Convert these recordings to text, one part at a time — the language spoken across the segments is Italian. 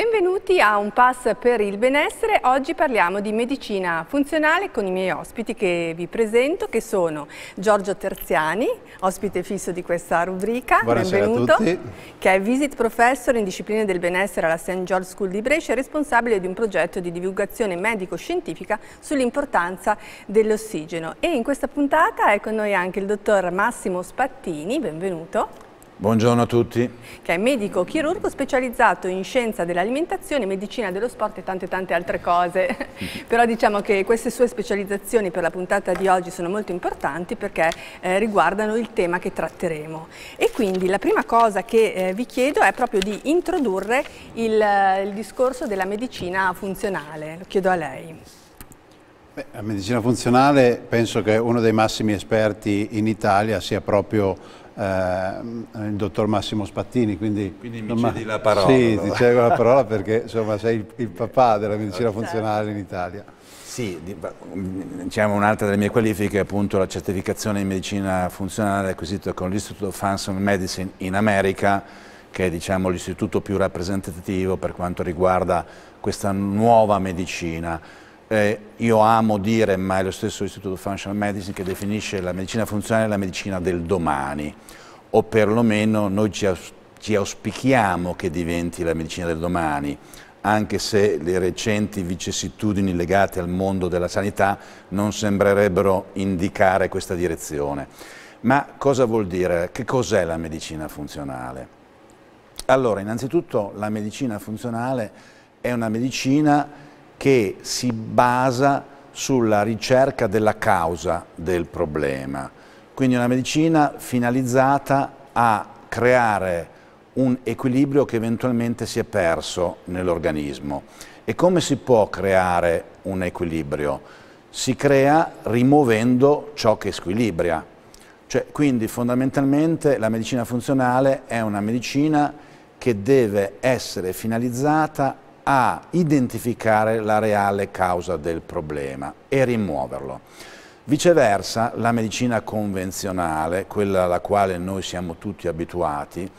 Benvenuti a Un Pass per il Benessere. Oggi parliamo di medicina funzionale con i miei ospiti che vi presento, che sono Giorgio Terziani, ospite fisso di questa rubrica, Buonasera benvenuto, che è Visit Professor in discipline del benessere alla St. George School di Brescia e responsabile di un progetto di divulgazione medico-scientifica sull'importanza dell'ossigeno. E in questa puntata è con noi anche il dottor Massimo Spattini, benvenuto Buongiorno a tutti. Che è medico chirurgo specializzato in scienza dell'alimentazione, medicina dello sport e tante tante altre cose. Però diciamo che queste sue specializzazioni per la puntata di oggi sono molto importanti perché eh, riguardano il tema che tratteremo. E quindi la prima cosa che eh, vi chiedo è proprio di introdurre il, eh, il discorso della medicina funzionale. Lo chiedo a lei. Beh, la medicina funzionale penso che uno dei massimi esperti in Italia sia proprio eh, il dottor Massimo Spattini. Quindi, quindi mi ma... la parola. Sì, allora. ti cedo la parola perché insomma, sei il, il papà della medicina certo. funzionale in Italia. Sì, diciamo un'altra delle mie qualifiche è appunto la certificazione in medicina funzionale acquisita con l'Istitute of Functional Medicine in America, che è diciamo, l'istituto più rappresentativo per quanto riguarda questa nuova medicina eh, io amo dire, ma è lo stesso Istituto Functional Medicine che definisce la medicina funzionale la medicina del domani, o perlomeno noi ci, aus ci auspichiamo che diventi la medicina del domani, anche se le recenti vicissitudini legate al mondo della sanità non sembrerebbero indicare questa direzione. Ma cosa vuol dire? Che cos'è la medicina funzionale? Allora, innanzitutto la medicina funzionale è una medicina che si basa sulla ricerca della causa del problema. Quindi una medicina finalizzata a creare un equilibrio che eventualmente si è perso nell'organismo. E come si può creare un equilibrio? Si crea rimuovendo ciò che squilibria. Cioè, quindi fondamentalmente la medicina funzionale è una medicina che deve essere finalizzata a identificare la reale causa del problema e rimuoverlo. Viceversa, la medicina convenzionale, quella alla quale noi siamo tutti abituati,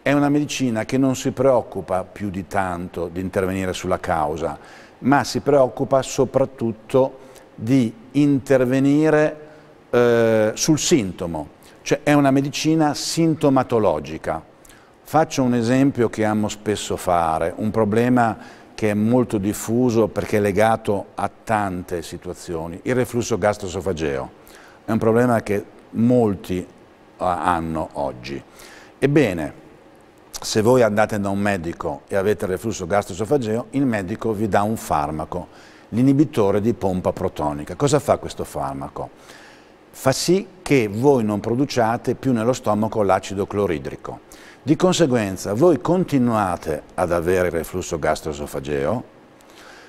è una medicina che non si preoccupa più di tanto di intervenire sulla causa, ma si preoccupa soprattutto di intervenire eh, sul sintomo, cioè è una medicina sintomatologica, Faccio un esempio che amo spesso fare, un problema che è molto diffuso perché è legato a tante situazioni, il reflusso gastroesofageo. È un problema che molti eh, hanno oggi. Ebbene, se voi andate da un medico e avete il reflusso gastroesofageo, il medico vi dà un farmaco, l'inibitore di pompa protonica. Cosa fa questo farmaco? Fa sì che voi non produciate più nello stomaco l'acido cloridrico. Di conseguenza voi continuate ad avere il reflusso gastroesofageo,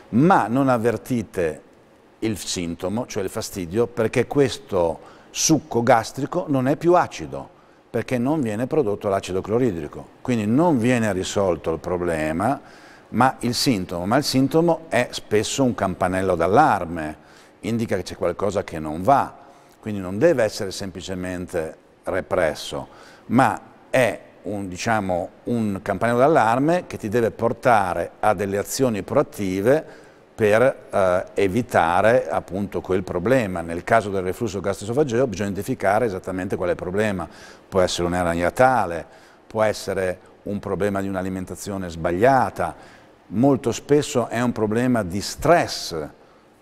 ma non avvertite il sintomo, cioè il fastidio, perché questo succo gastrico non è più acido, perché non viene prodotto l'acido cloridrico. Quindi non viene risolto il problema, ma il sintomo, ma il sintomo è spesso un campanello d'allarme, indica che c'è qualcosa che non va, quindi non deve essere semplicemente represso, ma è un, diciamo, un campanello d'allarme che ti deve portare a delle azioni proattive per eh, evitare appunto quel problema. Nel caso del reflusso gastroesofageo bisogna identificare esattamente qual è il problema. Può essere un'ernia tale, può essere un problema di un'alimentazione sbagliata, molto spesso è un problema di stress,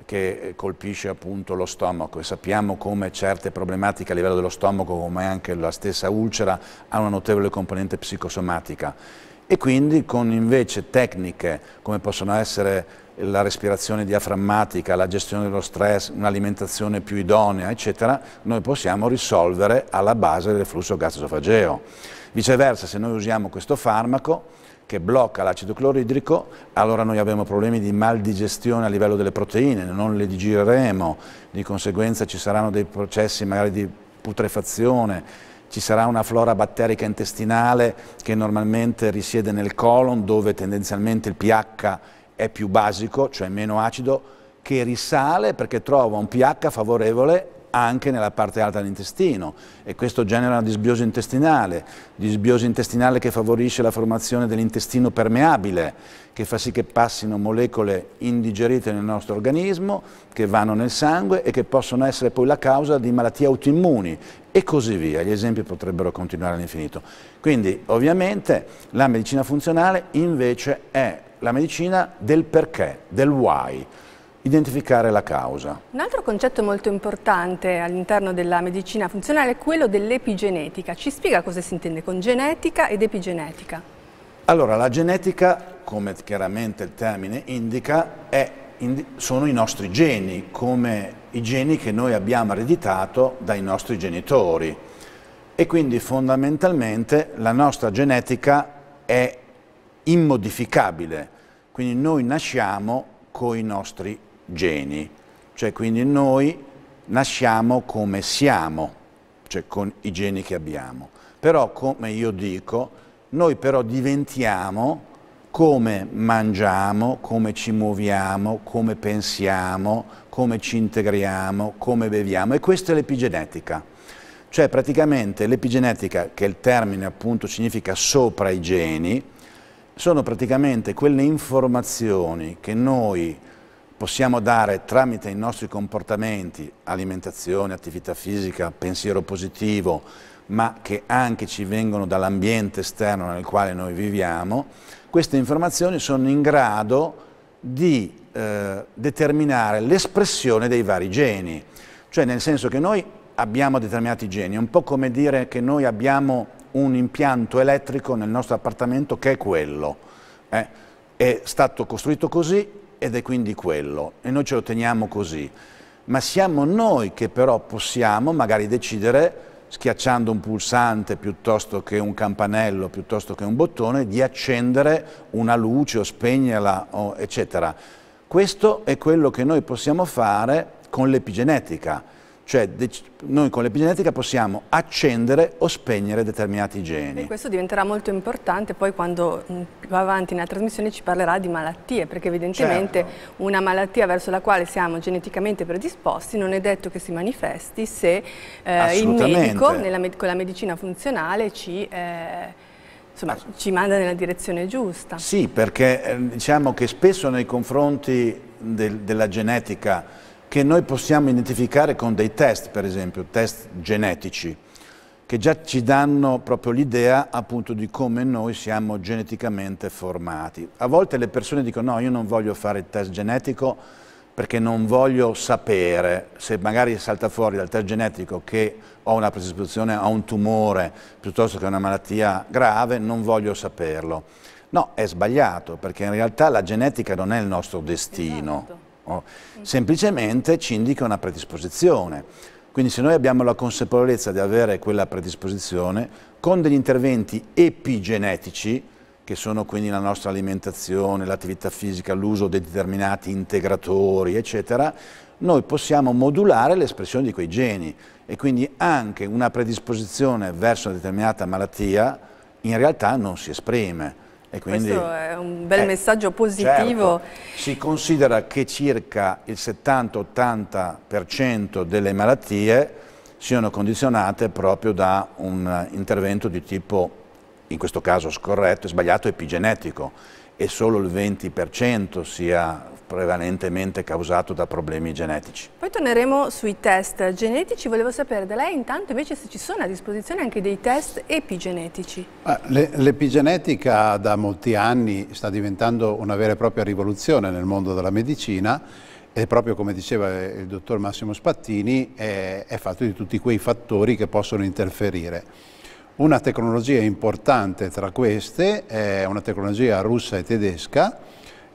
che eh, colpisce appunto lo stomaco e sappiamo come certe problematiche a livello dello stomaco, come anche la stessa ulcera, ha una notevole componente psicosomatica e quindi con invece tecniche come possono essere la respirazione diaframmatica, la gestione dello stress, un'alimentazione più idonea, eccetera, noi possiamo risolvere alla base del flusso gastroesofageo. Viceversa, se noi usiamo questo farmaco, che blocca l'acido cloridrico, allora noi abbiamo problemi di mal digestione a livello delle proteine, non le digireremo, di conseguenza ci saranno dei processi magari di putrefazione, ci sarà una flora batterica intestinale che normalmente risiede nel colon dove tendenzialmente il pH è più basico, cioè meno acido, che risale perché trova un pH favorevole anche nella parte alta dell'intestino e questo genera una disbiosi intestinale, disbiosi intestinale che favorisce la formazione dell'intestino permeabile, che fa sì che passino molecole indigerite nel nostro organismo, che vanno nel sangue e che possono essere poi la causa di malattie autoimmuni e così via, gli esempi potrebbero continuare all'infinito. Quindi ovviamente la medicina funzionale invece è la medicina del perché, del why identificare la causa. Un altro concetto molto importante all'interno della medicina funzionale è quello dell'epigenetica. Ci spiega cosa si intende con genetica ed epigenetica? Allora, la genetica, come chiaramente il termine indica, è, sono i nostri geni, come i geni che noi abbiamo ereditato dai nostri genitori. E quindi fondamentalmente la nostra genetica è immodificabile, quindi noi nasciamo con i nostri geni, cioè quindi noi nasciamo come siamo, cioè con i geni che abbiamo. Però come io dico, noi però diventiamo come mangiamo, come ci muoviamo, come pensiamo, come ci integriamo, come beviamo e questa è l'epigenetica. Cioè praticamente l'epigenetica, che il termine appunto significa sopra i geni, sono praticamente quelle informazioni che noi possiamo dare tramite i nostri comportamenti, alimentazione, attività fisica, pensiero positivo, ma che anche ci vengono dall'ambiente esterno nel quale noi viviamo, queste informazioni sono in grado di eh, determinare l'espressione dei vari geni, cioè nel senso che noi abbiamo determinati geni, è un po' come dire che noi abbiamo un impianto elettrico nel nostro appartamento che è quello, eh, è stato costruito così, ed è quindi quello e noi ce lo teniamo così. Ma siamo noi che però possiamo magari decidere, schiacciando un pulsante piuttosto che un campanello, piuttosto che un bottone, di accendere una luce o spegnerla, o eccetera. Questo è quello che noi possiamo fare con l'epigenetica cioè noi con l'epigenetica possiamo accendere o spegnere determinati geni. E questo diventerà molto importante poi quando mm, più avanti nella trasmissione ci parlerà di malattie, perché evidentemente certo. una malattia verso la quale siamo geneticamente predisposti non è detto che si manifesti se eh, il medico nella, con la medicina funzionale ci... Eh, insomma, ci manda nella direzione giusta. Sì, perché eh, diciamo che spesso nei confronti del, della genetica che noi possiamo identificare con dei test, per esempio, test genetici, che già ci danno proprio l'idea appunto di come noi siamo geneticamente formati. A volte le persone dicono no, io non voglio fare il test genetico perché non voglio sapere se magari salta fuori dal test genetico che ho una predisposizione a un tumore piuttosto che a una malattia grave, non voglio saperlo. No, è sbagliato perché in realtà la genetica non è il nostro destino. Esatto facciamo, semplicemente ci indica una predisposizione. Quindi se noi abbiamo la consapevolezza di avere quella predisposizione, con degli interventi epigenetici, che sono quindi la nostra alimentazione, l'attività fisica, l'uso di determinati integratori, eccetera, noi possiamo modulare l'espressione di quei geni e quindi anche una predisposizione verso una determinata malattia in realtà non si esprime. Questo è un bel eh, messaggio positivo. Certo. Si considera che circa il 70-80% delle malattie siano condizionate proprio da un intervento di tipo, in questo caso scorretto e sbagliato, epigenetico e solo il 20% sia prevalentemente causato da problemi genetici. Poi torneremo sui test genetici, volevo sapere da lei intanto invece se ci sono a disposizione anche dei test epigenetici. Ah, l'epigenetica da molti anni sta diventando una vera e propria rivoluzione nel mondo della medicina e proprio come diceva il dottor Massimo Spattini è, è fatto di tutti quei fattori che possono interferire. Una tecnologia importante tra queste è una tecnologia russa e tedesca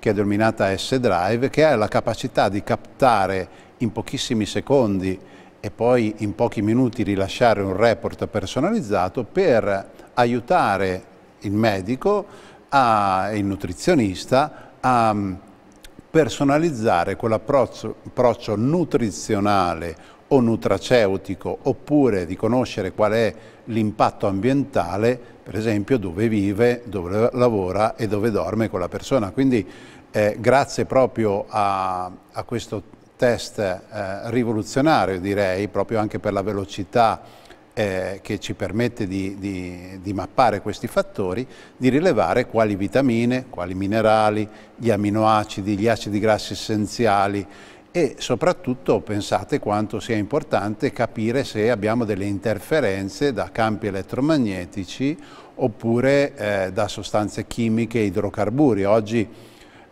che è denominata S-Drive, che ha la capacità di captare in pochissimi secondi e poi in pochi minuti rilasciare un report personalizzato per aiutare il medico e il nutrizionista a mm, personalizzare quell'approccio nutrizionale o nutraceutico oppure di conoscere qual è l'impatto ambientale per esempio dove vive, dove lavora e dove dorme quella persona. Quindi eh, grazie proprio a, a questo test eh, rivoluzionario direi, proprio anche per la velocità eh, che ci permette di, di, di, mappare questi fattori, di rilevare quali vitamine, quali minerali, gli aminoacidi, gli acidi grassi essenziali e soprattutto pensate quanto sia importante capire se abbiamo delle interferenze da campi elettromagnetici oppure eh, da sostanze chimiche idrocarburi. Oggi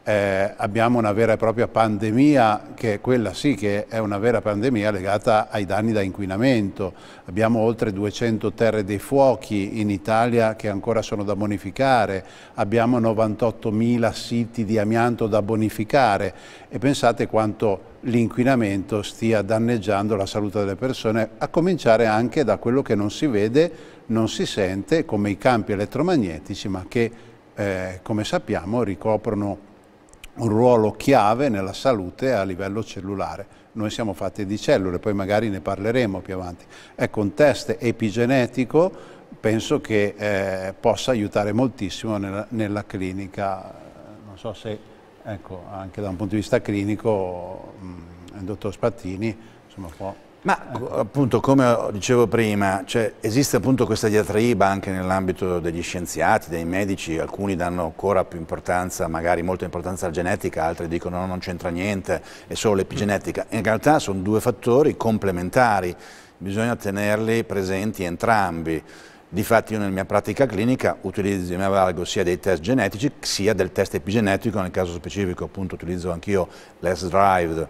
eh, abbiamo una vera e propria pandemia, che è quella sì che è una vera pandemia legata ai danni da inquinamento. Abbiamo oltre 200 terre dei fuochi in Italia che ancora sono da bonificare, abbiamo 98.000 siti di amianto da bonificare e pensate quanto l'inquinamento stia danneggiando la salute delle persone, a cominciare anche da quello che non si vede, non si sente, come i campi elettromagnetici, ma che eh, come sappiamo ricoprono un ruolo chiave nella salute a livello cellulare. Noi siamo fatti di cellule, poi magari ne parleremo più avanti. Ecco, un test epigenetico penso che eh, possa aiutare moltissimo nella, nella, clinica. Non so se, ecco, anche da un punto di vista clinico, mh, mm, il dottor Spattini, insomma, può... Ma appunto, come dicevo prima, cioè, esiste appunto questa diatriba anche nell'ambito degli scienziati, dei medici, alcuni danno ancora più importanza, magari molta importanza alla genetica, altri dicono no, non c'entra niente, è solo l'epigenetica. In realtà sono due fattori complementari, bisogna tenerli presenti entrambi. Difatti io nella mia pratica clinica utilizzo, mi avvalgo sia dei test genetici sia del test epigenetico, nel caso specifico appunto utilizzo anch'io l'S-Drive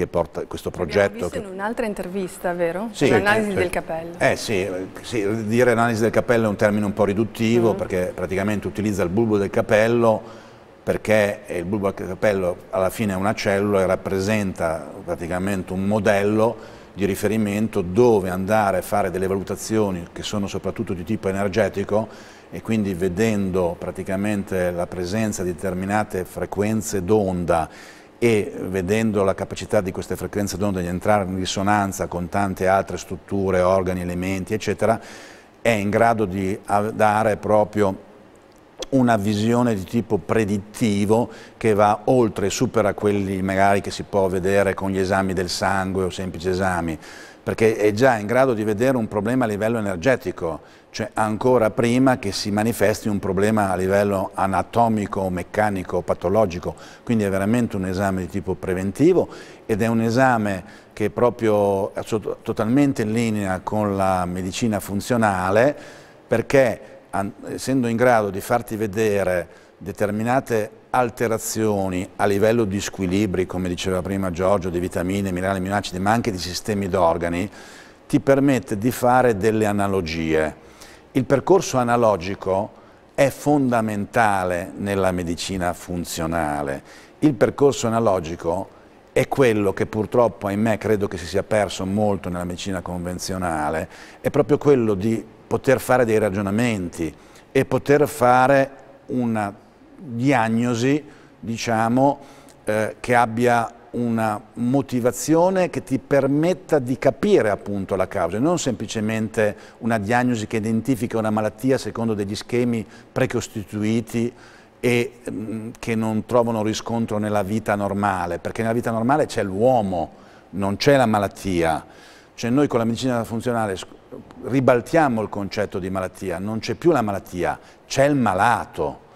che porta questo progetto. L'abbiamo visto che... in un'altra intervista, vero? Sì, L'analisi sì. del capello. Eh sì, sì, dire analisi del capello è un termine un po' riduttivo mm. perché praticamente utilizza il bulbo del capello perché il bulbo del capello alla fine è una cellula e rappresenta praticamente un modello di riferimento dove andare a fare delle valutazioni che sono soprattutto di tipo energetico e quindi vedendo praticamente la presenza di determinate frequenze d'onda e vedendo la capacità di queste frequenze d'onda di entrare in risonanza con tante altre strutture, organi, elementi, eccetera, è in grado di dare proprio una visione di tipo predittivo che va oltre e supera quelli magari che si può vedere con gli esami del sangue o semplici esami, perché è già in grado di vedere un problema a livello energetico, cioè ancora prima che si manifesti un problema a livello anatomico, meccanico, patologico, quindi è veramente un esame di tipo preventivo ed è un esame che è proprio è totalmente in linea con la medicina funzionale perché essendo in grado di farti vedere determinate alterazioni a livello di squilibri, come diceva prima Giorgio, di vitamine, minerali, aminoacidi, ma anche di sistemi d'organi, ti permette di fare delle analogie il percorso analogico è fondamentale nella medicina funzionale. Il percorso analogico è quello che purtroppo, ahimè, credo che si sia perso molto nella medicina convenzionale, è proprio quello di poter fare dei ragionamenti e poter fare una diagnosi, diciamo, eh, che abbia una motivazione che ti permetta di capire appunto la causa, non semplicemente una diagnosi che identifica una malattia secondo degli schemi precostituiti e mh, mm, che non trovano riscontro nella vita normale, perché nella vita normale c'è l'uomo, non c'è la malattia. Cioè noi con la medicina funzionale ribaltiamo il concetto di malattia, non c'è più la malattia, c'è il malato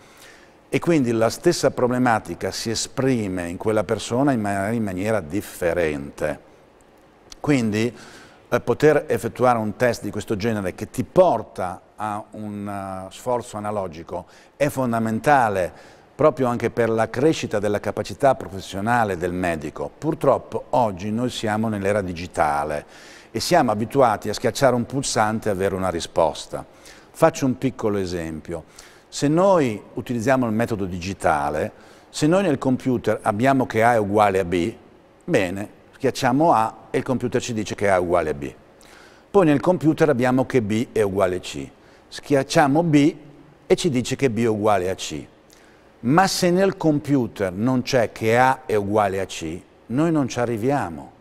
e quindi la stessa problematica si esprime in quella persona in, man in maniera differente. Quindi eh, poter effettuare un test di questo genere che ti porta a un uh, sforzo analogico è fondamentale proprio anche per la crescita della capacità professionale del medico. Purtroppo oggi noi siamo nell'era digitale e siamo abituati a schiacciare un pulsante e avere una risposta. Faccio un piccolo esempio. Se noi utilizziamo il metodo digitale, se noi nel computer abbiamo che A è uguale a B, bene, schiacciamo A e il computer ci dice che A è uguale a B. Poi nel computer abbiamo che B è uguale a C. Schiacciamo B e ci dice che B è uguale a C. Ma se nel computer non c'è che A è uguale a C, noi non ci arriviamo,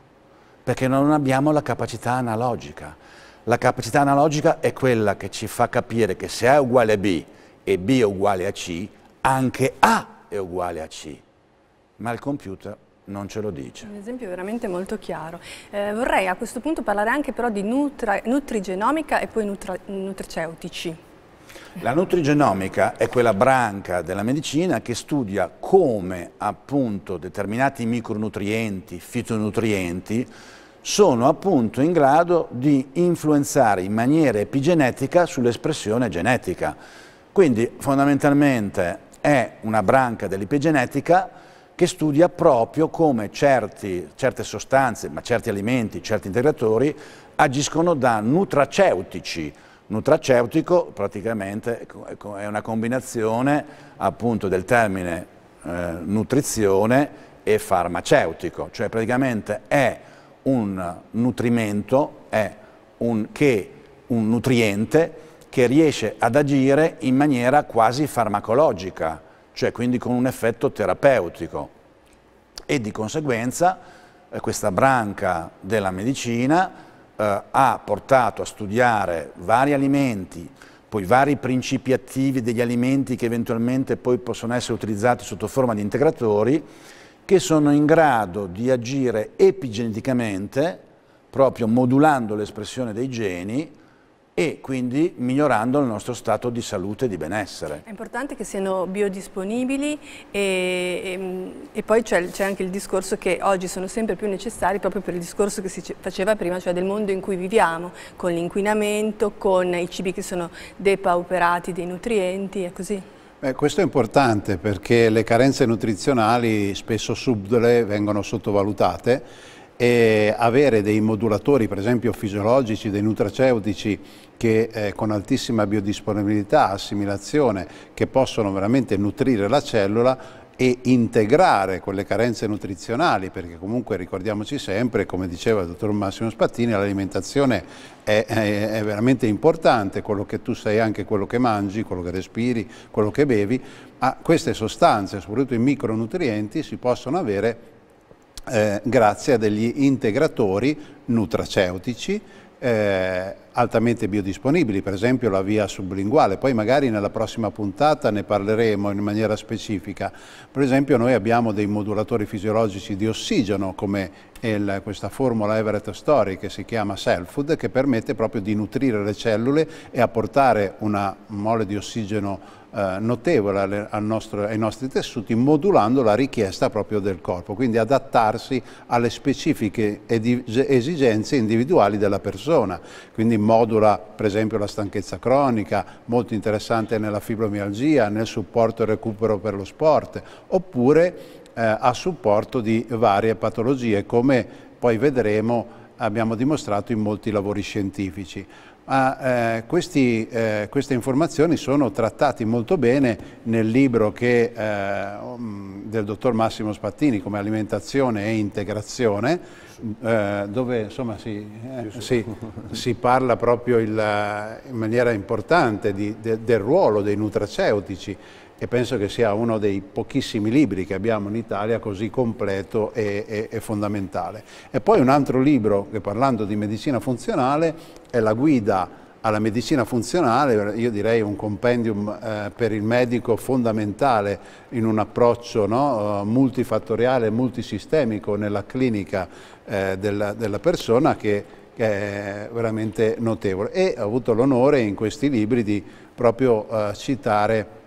perché non abbiamo la capacità analogica. La capacità analogica è quella che ci fa capire che se A è uguale a B e B è uguale a C, anche A è uguale a C, ma il computer non ce lo dice. Un esempio veramente molto chiaro. Eh, vorrei a questo punto parlare anche però di nutra, nutrigenomica e poi nutra, nutriceutici. La nutrigenomica è quella branca della medicina che studia come appunto determinati micronutrienti, fitonutrienti, sono appunto in grado di influenzare in maniera epigenetica sull'espressione genetica. Quindi fondamentalmente è una branca dell'ipigenetica che studia proprio come certi, certe sostanze, ma certi alimenti, certi integratori, agiscono da nutraceutici. Nutraceutico praticamente è una combinazione appunto del termine eh, nutrizione e farmaceutico, cioè praticamente è un nutrimento, è un, che, un nutriente che riesce ad agire in maniera quasi farmacologica, cioè quindi con un effetto terapeutico. E di conseguenza eh, questa branca della medicina eh, ha portato a studiare vari alimenti, poi vari principi attivi degli alimenti che eventualmente poi possono essere utilizzati sotto forma di integratori, che sono in grado di agire epigeneticamente, proprio modulando l'espressione dei geni, e quindi migliorando il nostro stato di salute e di benessere. È importante che siano biodisponibili e, e, e poi c'è anche il discorso che oggi sono sempre più necessari proprio per il discorso che si faceva prima, cioè del mondo in cui viviamo, con l'inquinamento, con i cibi che sono depauperati dei nutrienti e così. Beh, questo è importante perché le carenze nutrizionali spesso subdole vengono sottovalutate e avere dei modulatori per esempio fisiologici, dei nutraceutici che eh, con altissima biodisponibilità, assimilazione, che possono veramente nutrire la cellula e integrare quelle carenze nutrizionali, perché comunque ricordiamoci sempre, come diceva il dottor Massimo Spattini, l'alimentazione è, è, è, veramente importante, quello che tu sei anche quello che mangi, quello che respiri, quello che bevi, ma queste sostanze, soprattutto i micronutrienti, si possono avere eh, grazie a degli integratori nutraceutici eh, altamente biodisponibili, per esempio la via sublinguale, poi magari nella prossima puntata ne parleremo in maniera specifica. Per esempio noi abbiamo dei modulatori fisiologici di ossigeno come il, questa formula Everett Story che si chiama Selfood che permette proprio di nutrire le cellule e apportare una mole di ossigeno eh, notevole alle, nostro, ai nostri tessuti modulando la richiesta proprio del corpo, quindi adattarsi alle specifiche esigenze individuali della persona, quindi modula per esempio la stanchezza cronica, molto interessante nella fibromialgia, nel supporto e recupero per lo sport, oppure eh, a supporto di varie patologie come poi vedremo abbiamo dimostrato in molti lavori scientifici ma eh, questi, eh, queste informazioni sono trattate molto bene nel libro che, eh, del dottor Massimo Spattini come alimentazione e integrazione, eh, dove insomma, si, eh, si, si, parla proprio il, eh, in maniera importante di, de, del ruolo dei nutraceutici e penso che sia uno dei pochissimi libri che abbiamo in Italia così completo e, e, e fondamentale. E poi un altro libro che parlando di medicina funzionale è la guida alla medicina funzionale, io direi un compendium eh, per il medico fondamentale in un approccio no, eh, multifattoriale, multisistemico nella clinica eh, della, della, persona che, che, è veramente notevole. E ho avuto l'onore in questi libri di proprio eh, citare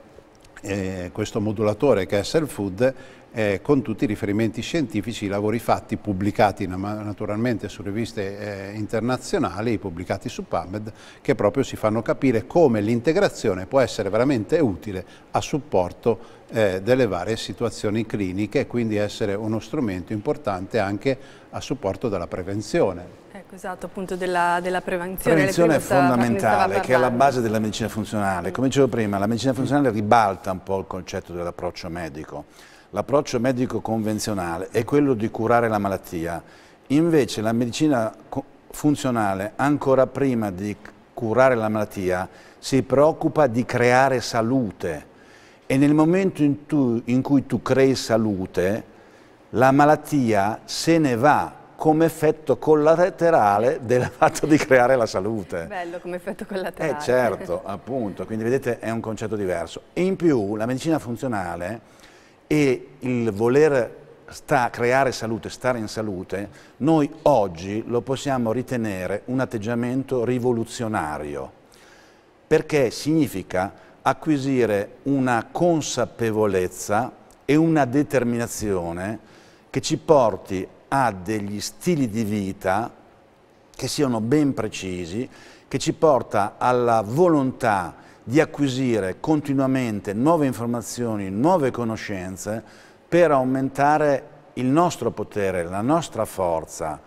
eh, questo modulatore che è Self-Food eh, con tutti i riferimenti scientifici, i lavori fatti, pubblicati naturalmente su riviste eh, internazionali, pubblicati su PubMed, che proprio si fanno capire come l'integrazione può essere veramente utile a supporto eh, delle varie situazioni cliniche e quindi essere uno strumento importante anche a supporto della prevenzione. Ecco, esatto, appunto della, della prevenzione. Prevenzione è fondamentale, che è la base della medicina funzionale. Come dicevo prima, la medicina funzionale ribalta un po' il concetto dell'approccio medico. L'approccio medico convenzionale è quello di curare la malattia, invece la medicina funzionale, ancora prima di curare la malattia, si preoccupa di creare salute e nel momento in, tu, in cui tu crei salute, la malattia se ne va come effetto collaterale del fatto di creare la salute. Bello come effetto collaterale. Eh certo, appunto, quindi vedete è un concetto diverso. E in più la medicina funzionale e il voler sta, creare salute, stare in salute, noi oggi lo possiamo ritenere un atteggiamento rivoluzionario, perché significa acquisire una consapevolezza e una determinazione che ci porti ha degli stili di vita che siano ben precisi, che ci porta alla volontà di acquisire continuamente nuove informazioni, nuove conoscenze per aumentare il nostro potere, la nostra forza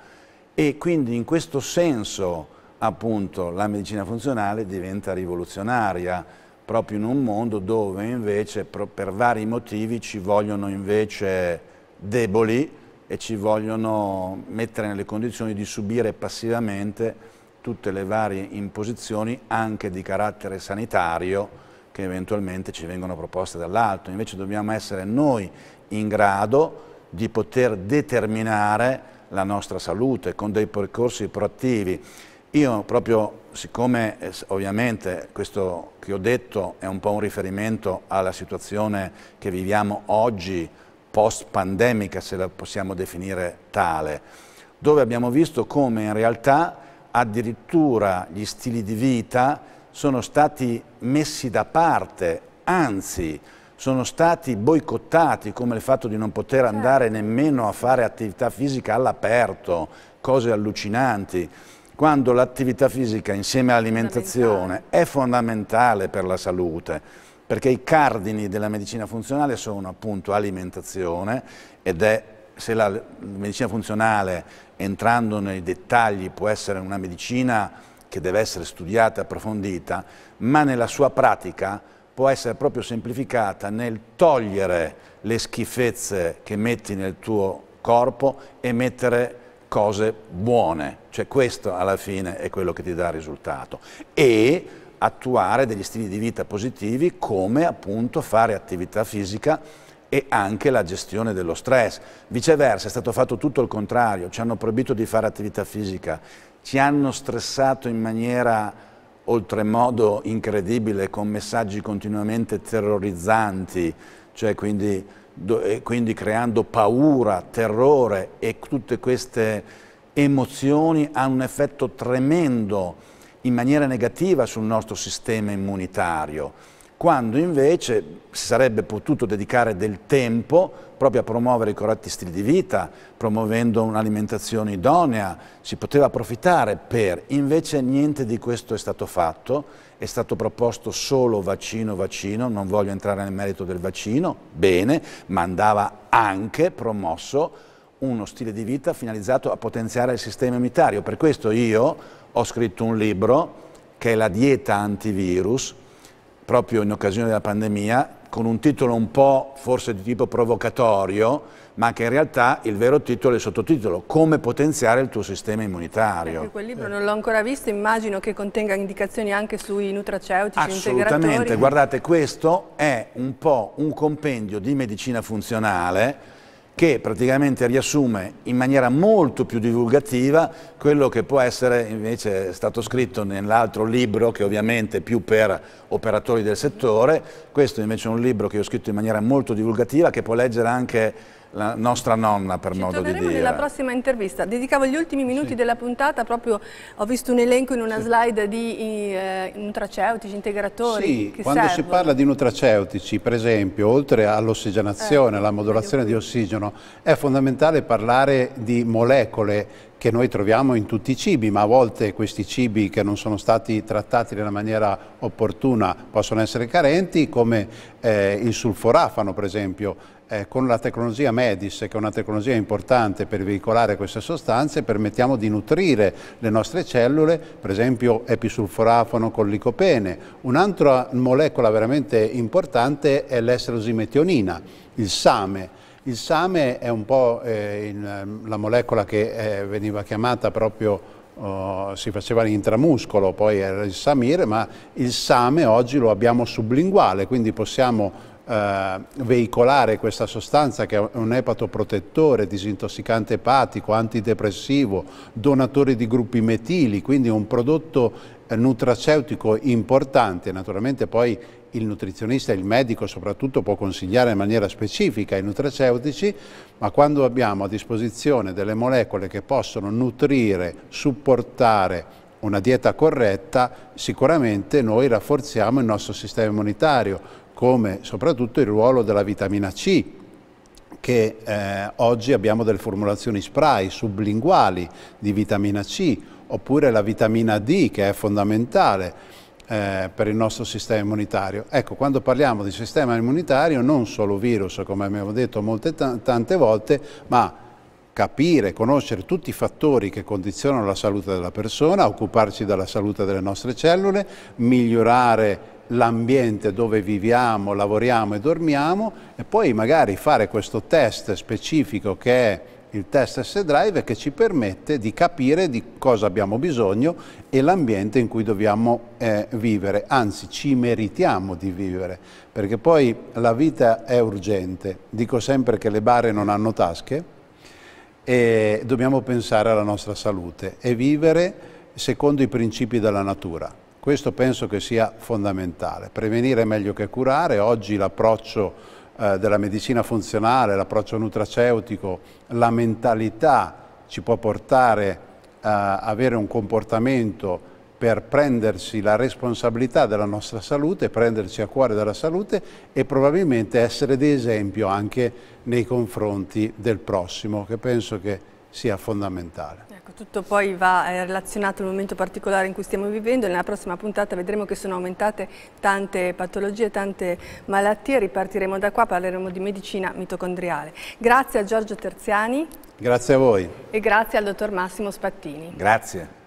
e quindi in questo senso appunto la medicina funzionale diventa rivoluzionaria proprio in un mondo dove invece per vari motivi ci vogliono invece deboli e ci vogliono mettere nelle condizioni di subire passivamente tutte le varie imposizioni anche di carattere sanitario che eventualmente ci vengono proposte dall'alto. Invece dobbiamo essere noi in grado di poter determinare la nostra salute con dei percorsi proattivi. Io proprio, siccome eh, ovviamente questo che ho detto è un po' un riferimento alla situazione che viviamo oggi, post-pandemica, se la possiamo definire tale, dove abbiamo visto come in realtà addirittura gli stili di vita sono stati messi da parte, anzi sono stati boicottati come il fatto di non poter certo. andare nemmeno a fare attività fisica all'aperto, cose allucinanti, quando l'attività fisica insieme all'alimentazione è fondamentale per la salute perché i cardini della medicina funzionale sono appunto alimentazione ed è se la medicina funzionale entrando nei dettagli può essere una medicina che deve essere studiata, e approfondita, ma nella sua pratica può essere proprio semplificata nel togliere le schifezze che metti nel tuo corpo e mettere cose buone, cioè questo alla fine è quello che ti dà risultato e attuare degli stili di vita positivi come appunto fare attività fisica e anche la gestione dello stress. Viceversa è stato fatto tutto il contrario, ci hanno proibito di fare attività fisica, ci hanno stressato in maniera oltremodo incredibile con messaggi continuamente terrorizzanti, cioè quindi, do, quindi creando paura, terrore e tutte queste emozioni hanno un effetto tremendo in maniera negativa sul nostro sistema immunitario quando invece si sarebbe potuto dedicare del tempo proprio a promuovere i corretti stili di vita, promuovendo un'alimentazione idonea, si poteva approfittare per, invece niente di questo è stato fatto, è stato proposto solo vaccino, vaccino, non voglio entrare nel merito del vaccino, bene, ma andava anche promosso uno stile di vita finalizzato a potenziare il sistema immunitario, per questo io ho scritto un libro che è la dieta antivirus, proprio in occasione della pandemia, con un titolo un po' forse di tipo provocatorio, ma che in realtà il vero titolo è il sottotitolo, come potenziare il tuo sistema immunitario. Perché quel libro non l'ho ancora visto, immagino che contenga indicazioni anche sui nutraceutici, Assolutamente, guardate questo è un po' un compendio di medicina funzionale, che praticamente riassume in maniera molto più divulgativa quello che può essere invece stato scritto nell'altro libro che ovviamente è più per operatori del settore, questo invece è un libro che ho scritto in maniera molto divulgativa che può leggere anche la nostra nonna per Ci modo di dire. nella prossima intervista. Dedicavo gli ultimi minuti sì. della puntata proprio, ho visto un elenco in una sì. slide di eh, nutraceutici, integratori. Sì, quando servono. si parla di nutraceutici, per esempio, oltre all'ossigenazione, eh, alla modulazione di ossigeno, è fondamentale parlare di molecole che noi troviamo in tutti i cibi, ma a volte questi cibi che non sono stati trattati nella maniera opportuna possono essere carenti, come eh, il sulforafano per esempio, eh, con la tecnologia Medis, che è una tecnologia importante per veicolare queste sostanze, permettiamo di nutrire le nostre cellule, per esempio episulforafono con licopene. Un'altra molecola veramente importante è l'esterosimetionina, il same. Il same è un po' eh, in, la molecola che eh, veniva chiamata proprio Oh, si faceva l'intramuscolo, poi era il samir, ma il same oggi lo abbiamo sublinguale, quindi possiamo eh, veicolare questa sostanza che è un epatoprotettore, disintossicante epatico, antidepressivo, donatore di gruppi metili, quindi un prodotto eh, nutraceutico importante, naturalmente poi il nutrizionista, il medico soprattutto può consigliare in maniera specifica i nutraceutici, ma quando abbiamo a disposizione delle molecole che possono nutrire, supportare una dieta corretta, sicuramente noi rafforziamo il nostro sistema immunitario, come soprattutto il ruolo della vitamina C, che eh, oggi abbiamo delle formulazioni spray sublinguali di vitamina C, oppure la vitamina D che è fondamentale eh, per il nostro sistema immunitario. Ecco, quando parliamo di sistema immunitario, non solo virus, come abbiamo detto molte, tante volte, ma capire, conoscere tutti i fattori che condizionano la salute della persona, occuparci della salute delle nostre cellule, migliorare l'ambiente dove viviamo, lavoriamo e dormiamo e poi magari fare questo test specifico che è il test S-Drive che ci permette di capire di cosa abbiamo bisogno e l'ambiente in cui dobbiamo eh, vivere, anzi ci meritiamo di vivere, perché poi la vita è urgente. Dico sempre che le bare non hanno tasche e dobbiamo pensare alla nostra salute e vivere secondo i principi della natura questo penso che sia fondamentale. Prevenire è meglio che curare. Oggi l'approccio eh, della medicina funzionale, l'approccio nutraceutico, la mentalità ci può portare a eh, avere un comportamento per prendersi la responsabilità della nostra salute, prendersi a cuore della salute e probabilmente essere di esempio anche nei confronti del prossimo, che penso che sia fondamentale tutto poi va eh, relazionato al momento particolare in cui stiamo vivendo nella prossima puntata vedremo che sono aumentate tante patologie, tante malattie, ripartiremo da qua, parleremo di medicina mitocondriale. Grazie a Giorgio Terziani. Grazie a voi. E grazie al dottor Massimo Spattini. Grazie.